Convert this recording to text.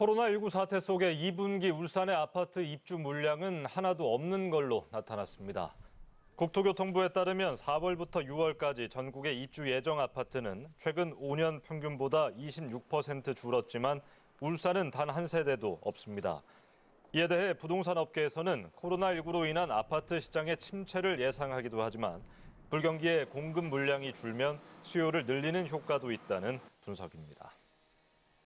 코로나19 사태 속에 2분기 울산의 아파트 입주 물량은 하나도 없는 걸로 나타났습니다. 국토교통부에 따르면 4월부터 6월까지 전국의 입주 예정 아파트는 최근 5년 평균보다 26% 줄었지만 울산은 단 한 세대도 없습니다. 이에 대해 부동산 업계에서는 코로나19로 인한 아파트 시장의 침체를 예상하기도 하지만 불경기에 공급 물량이 줄면 수요를 늘리는 효과도 있다는 분석입니다.